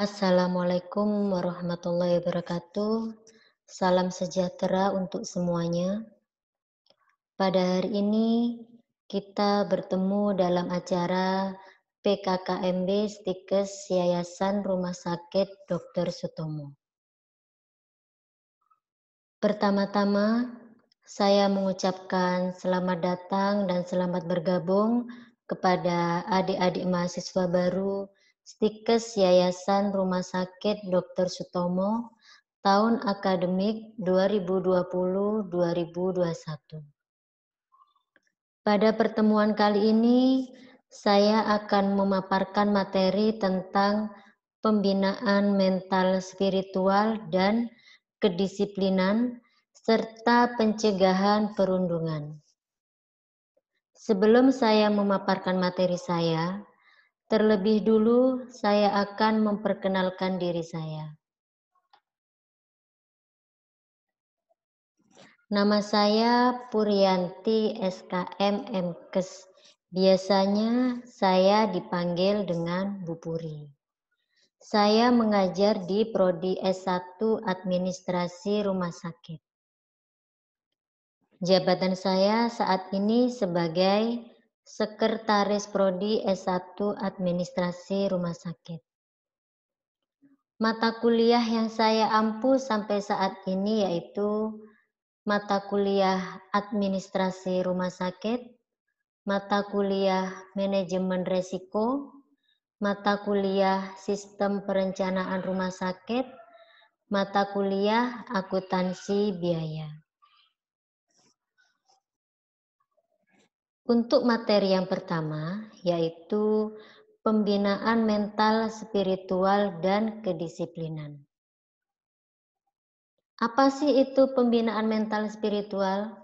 Assalamualaikum warahmatullahi wabarakatuh. Salam sejahtera untuk semuanya. Pada hari ini kita bertemu dalam acara PKKMB Stikes Yayasan Rumah Sakit Dr. Sutomo. Pertama-tama, saya mengucapkan selamat datang dan selamat bergabung kepada adik-adik mahasiswa baru Stikes Yayasan Rumah Sakit Dr. Sutomo tahun akademik 2020-2021. Pada pertemuan kali ini, saya akan memaparkan materi tentang pembinaan mental spiritual dan kedisiplinan serta pencegahan perundungan. Sebelum saya memaparkan materi saya, Terlebih dulu, saya akan memperkenalkan diri saya. Nama saya Puryanti SKM MKes. Biasanya saya dipanggil dengan Bu Puri. Saya mengajar di Prodi S1 Administrasi Rumah Sakit. Jabatan saya saat ini sebagai Sekretaris Prodi S1 Administrasi Rumah Sakit. Mata kuliah yang saya ampu sampai saat ini yaitu mata kuliah Administrasi Rumah Sakit, mata kuliah Manajemen Resiko, mata kuliah Sistem Perencanaan Rumah Sakit, mata kuliah Akuntansi Biaya. Untuk materi yang pertama, yaitu pembinaan mental, spiritual, dan kedisiplinan. Apa sih itu pembinaan mental spiritual?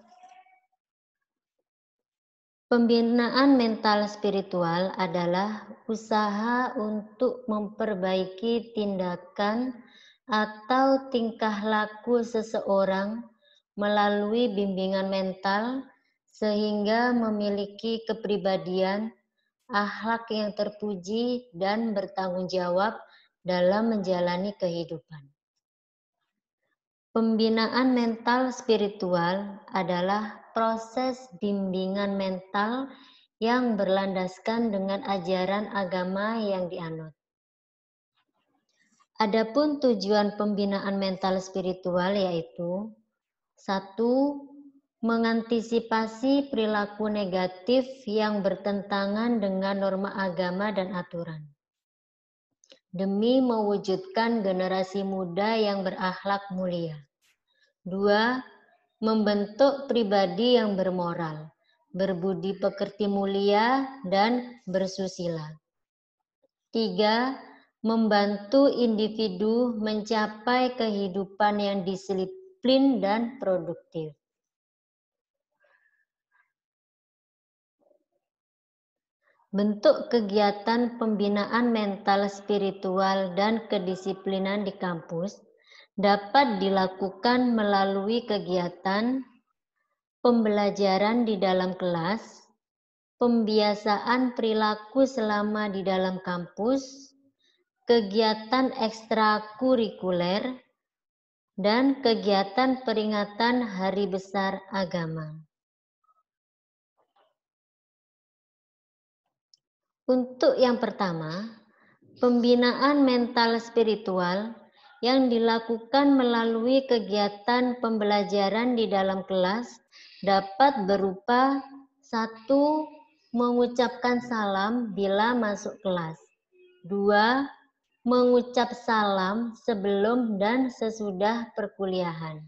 Pembinaan mental spiritual adalah usaha untuk memperbaiki tindakan atau tingkah laku seseorang melalui bimbingan mental sehingga memiliki kepribadian, akhlak yang terpuji, dan bertanggung jawab dalam menjalani kehidupan. Pembinaan mental spiritual adalah proses bimbingan mental yang berlandaskan dengan ajaran agama yang dianut. Adapun tujuan pembinaan mental spiritual yaitu satu mengantisipasi perilaku negatif yang bertentangan dengan norma agama dan aturan. Demi mewujudkan generasi muda yang berakhlak mulia. Dua, membentuk pribadi yang bermoral, berbudi pekerti mulia, dan bersusila. Tiga, membantu individu mencapai kehidupan yang disiplin dan produktif. Bentuk kegiatan pembinaan mental spiritual dan kedisiplinan di kampus dapat dilakukan melalui kegiatan pembelajaran di dalam kelas, pembiasaan perilaku selama di dalam kampus, kegiatan ekstrakurikuler, dan kegiatan peringatan hari besar agama. Untuk yang pertama, pembinaan mental spiritual yang dilakukan melalui kegiatan pembelajaran di dalam kelas dapat berupa satu mengucapkan salam bila masuk kelas. Dua, mengucap salam sebelum dan sesudah perkuliahan.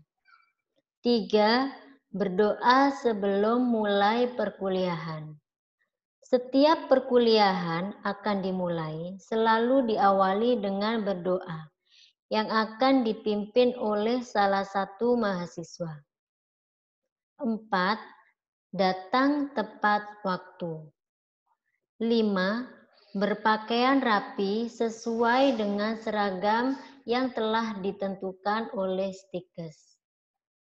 Tiga, berdoa sebelum mulai perkuliahan. Setiap perkuliahan akan dimulai selalu diawali dengan berdoa yang akan dipimpin oleh salah satu mahasiswa. Empat, Datang tepat waktu. Lima, Berpakaian rapi sesuai dengan seragam yang telah ditentukan oleh stikes.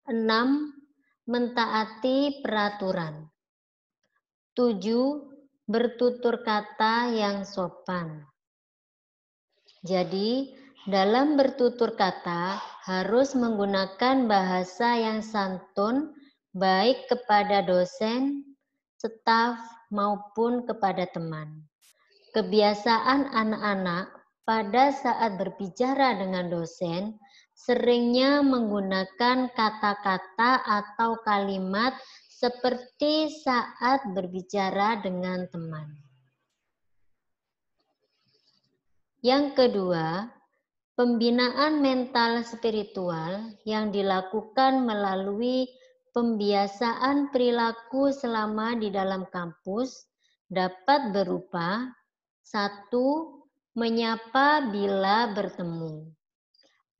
Enam, Mentaati peraturan. Tujuh, bertutur kata yang sopan. Jadi, dalam bertutur kata harus menggunakan bahasa yang santun baik kepada dosen, staf, maupun kepada teman. Kebiasaan anak-anak pada saat berbicara dengan dosen seringnya menggunakan kata-kata atau kalimat seperti saat berbicara dengan teman. Yang kedua, pembinaan mental spiritual yang dilakukan melalui pembiasaan perilaku selama di dalam kampus dapat berupa satu menyapa bila bertemu.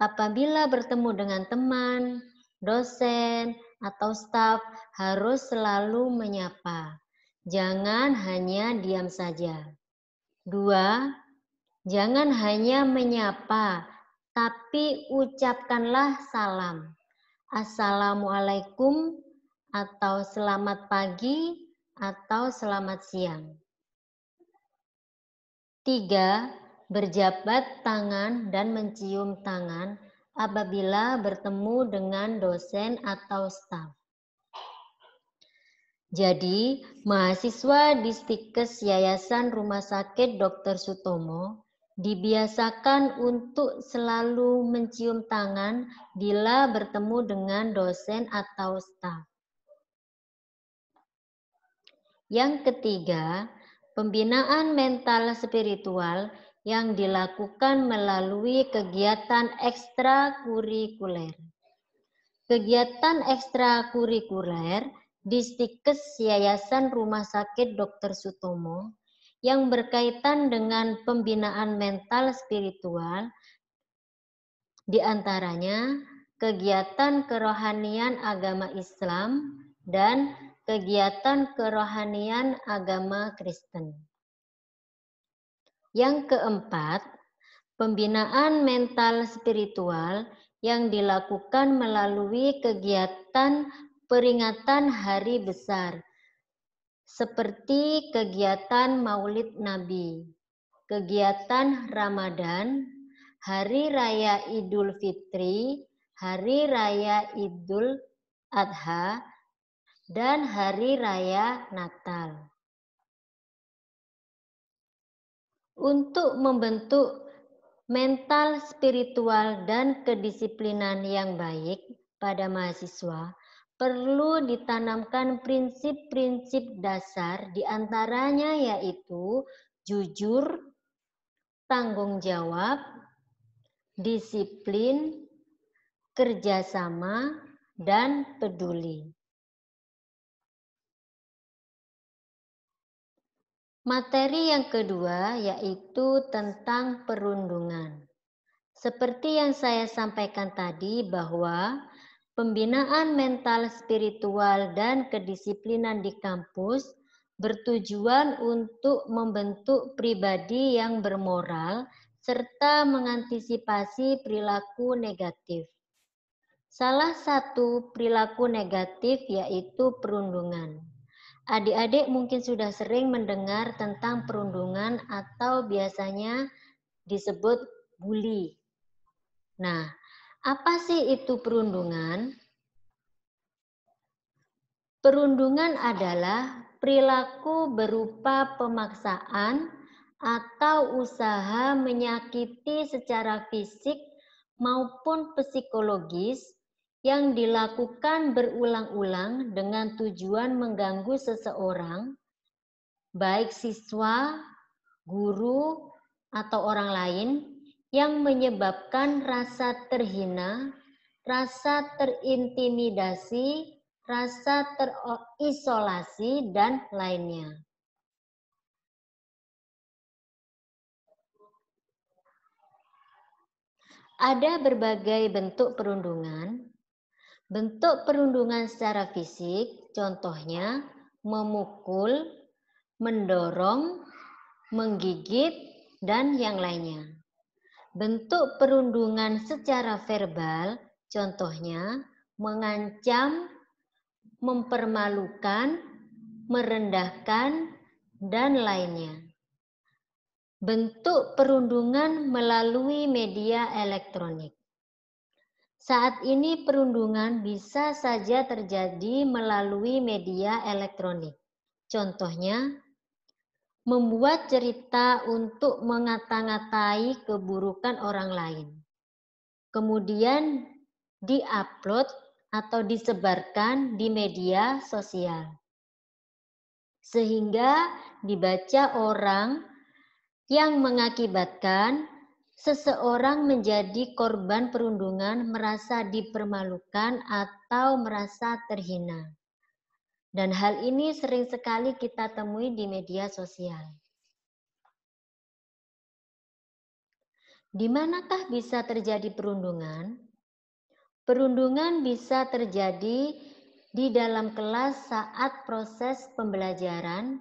Apabila bertemu dengan teman, dosen, atau staf harus selalu menyapa. Jangan hanya diam saja. Dua, jangan hanya menyapa, tapi ucapkanlah salam. Assalamualaikum atau selamat pagi atau selamat siang. Tiga, berjabat tangan dan mencium tangan apabila bertemu dengan dosen atau staf. Jadi, mahasiswa di Stikes Yayasan Rumah Sakit Dr. Sutomo dibiasakan untuk selalu mencium tangan bila bertemu dengan dosen atau staf. Yang ketiga, pembinaan mental spiritual yang dilakukan melalui kegiatan ekstrakurikuler. Kegiatan ekstrakurikuler di Stikes Yayasan Rumah Sakit Dr. Sutomo yang berkaitan dengan pembinaan mental spiritual, di antaranya kegiatan kerohanian agama Islam dan kegiatan kerohanian agama Kristen. Yang keempat, pembinaan mental spiritual yang dilakukan melalui kegiatan peringatan hari besar, seperti kegiatan Maulid Nabi, kegiatan Ramadan, Hari Raya Idul Fitri, Hari Raya Idul Adha, dan Hari Raya Natal. untuk membentuk mental, spiritual, dan kedisiplinan yang baik pada mahasiswa perlu ditanamkan prinsip-prinsip dasar diantaranya yaitu jujur, tanggung jawab, disiplin, kerjasama, dan peduli. Materi yang kedua yaitu tentang perundungan. Seperti yang saya sampaikan tadi bahwa pembinaan mental spiritual dan kedisiplinan di kampus bertujuan untuk membentuk pribadi yang bermoral serta mengantisipasi perilaku negatif. Salah satu perilaku negatif yaitu perundungan. Adik-adik mungkin sudah sering mendengar tentang perundungan atau biasanya disebut bully. Nah, apa sih itu perundungan? Perundungan adalah perilaku berupa pemaksaan atau usaha menyakiti secara fisik maupun psikologis yang dilakukan berulang-ulang dengan tujuan mengganggu seseorang, baik siswa, guru, atau orang lain, yang menyebabkan rasa terhina, rasa terintimidasi, rasa terisolasi, dan lainnya. Ada berbagai bentuk perundungan, Bentuk perundungan secara fisik, contohnya memukul, mendorong, menggigit, dan yang lainnya. Bentuk perundungan secara verbal, contohnya mengancam, mempermalukan, merendahkan, dan lainnya. Bentuk perundungan melalui media elektronik. Saat ini perundungan bisa saja terjadi melalui media elektronik. Contohnya, membuat cerita untuk mengata-ngatai keburukan orang lain. Kemudian diupload atau disebarkan di media sosial. Sehingga dibaca orang yang mengakibatkan seseorang menjadi korban perundungan merasa dipermalukan atau merasa terhina. Dan hal ini sering sekali kita temui di media sosial. Di manakah bisa terjadi perundungan? Perundungan bisa terjadi di dalam kelas saat proses pembelajaran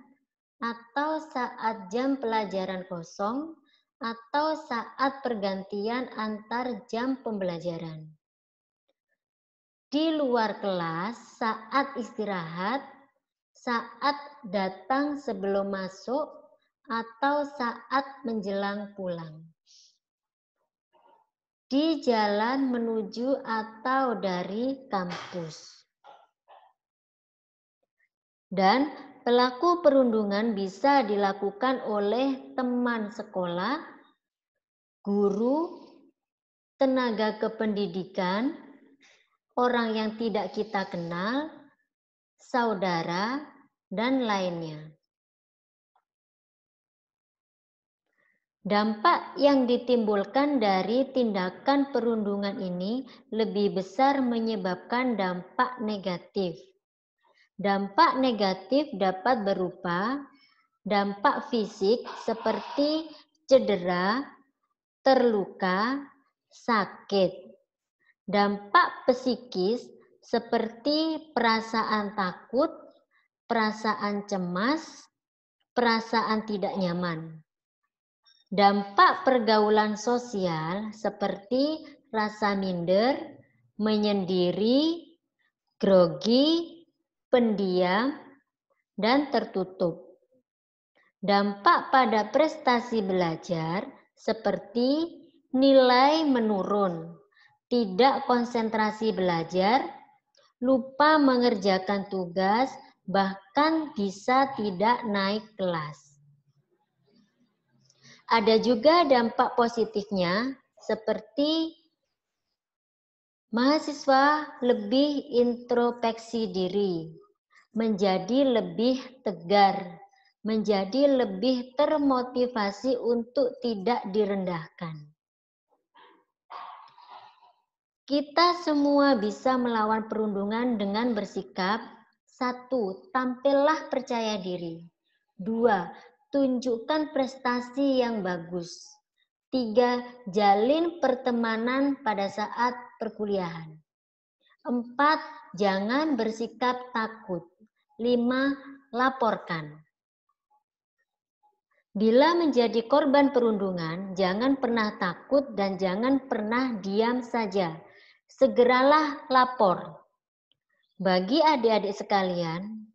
atau saat jam pelajaran kosong atau saat pergantian antar jam pembelajaran. Di luar kelas, saat istirahat, saat datang sebelum masuk, atau saat menjelang pulang. Di jalan menuju atau dari kampus. Dan Pelaku perundungan bisa dilakukan oleh teman sekolah, guru, tenaga kependidikan, orang yang tidak kita kenal, saudara, dan lainnya. Dampak yang ditimbulkan dari tindakan perundungan ini lebih besar menyebabkan dampak negatif Dampak negatif dapat berupa dampak fisik seperti cedera, terluka, sakit. Dampak psikis seperti perasaan takut, perasaan cemas, perasaan tidak nyaman. Dampak pergaulan sosial seperti rasa minder, menyendiri, grogi, pendiam, dan tertutup. Dampak pada prestasi belajar seperti nilai menurun, tidak konsentrasi belajar, lupa mengerjakan tugas, bahkan bisa tidak naik kelas. Ada juga dampak positifnya seperti Mahasiswa lebih introspeksi diri, menjadi lebih tegar, menjadi lebih termotivasi untuk tidak direndahkan. Kita semua bisa melawan perundungan dengan bersikap satu, tampillah percaya diri. Dua, tunjukkan prestasi yang bagus. Tiga, jalin pertemanan pada saat perkuliahan. Empat, jangan bersikap takut. Lima, laporkan. Bila menjadi korban perundungan, jangan pernah takut dan jangan pernah diam saja. Segeralah lapor. Bagi adik-adik sekalian,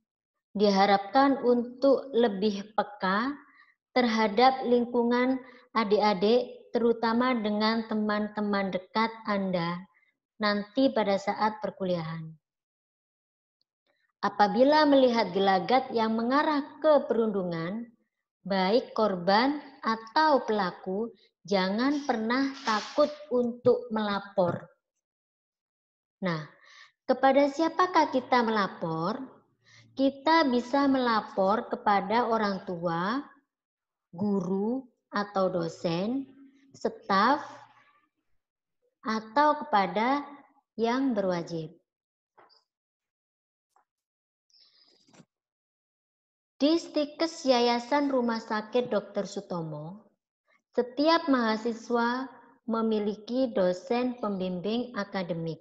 diharapkan untuk lebih peka terhadap lingkungan adik-adik, terutama dengan teman-teman dekat Anda nanti pada saat perkuliahan. Apabila melihat gelagat yang mengarah ke perundungan, baik korban atau pelaku, jangan pernah takut untuk melapor. Nah, kepada siapakah kita melapor? Kita bisa melapor kepada orang tua, guru atau dosen, staf, atau kepada yang berwajib. Di stikes Yayasan Rumah Sakit Dr. Sutomo, setiap mahasiswa memiliki dosen pembimbing akademik.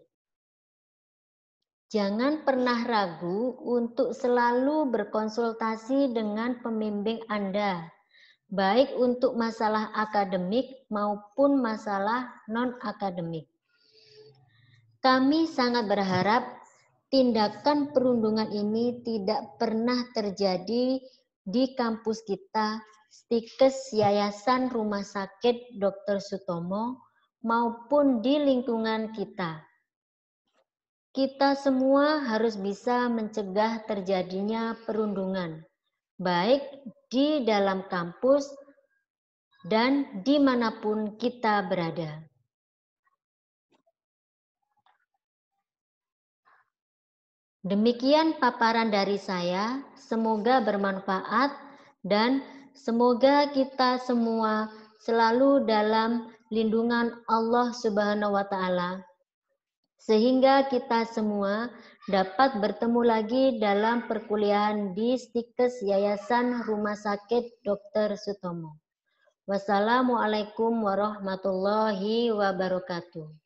Jangan pernah ragu untuk selalu berkonsultasi dengan pembimbing Anda baik untuk masalah akademik maupun masalah non-akademik. Kami sangat berharap tindakan perundungan ini tidak pernah terjadi di kampus kita stikes Yayasan Rumah Sakit Dr. Sutomo maupun di lingkungan kita. Kita semua harus bisa mencegah terjadinya perundungan baik di dalam kampus dan dimanapun kita berada. Demikian paparan dari saya, semoga bermanfaat dan semoga kita semua selalu dalam lindungan Allah Subhanahu wa taala. Sehingga kita semua dapat bertemu lagi dalam perkuliahan di Stikes Yayasan Rumah Sakit Dr. Sutomo. Wassalamualaikum warahmatullahi wabarakatuh.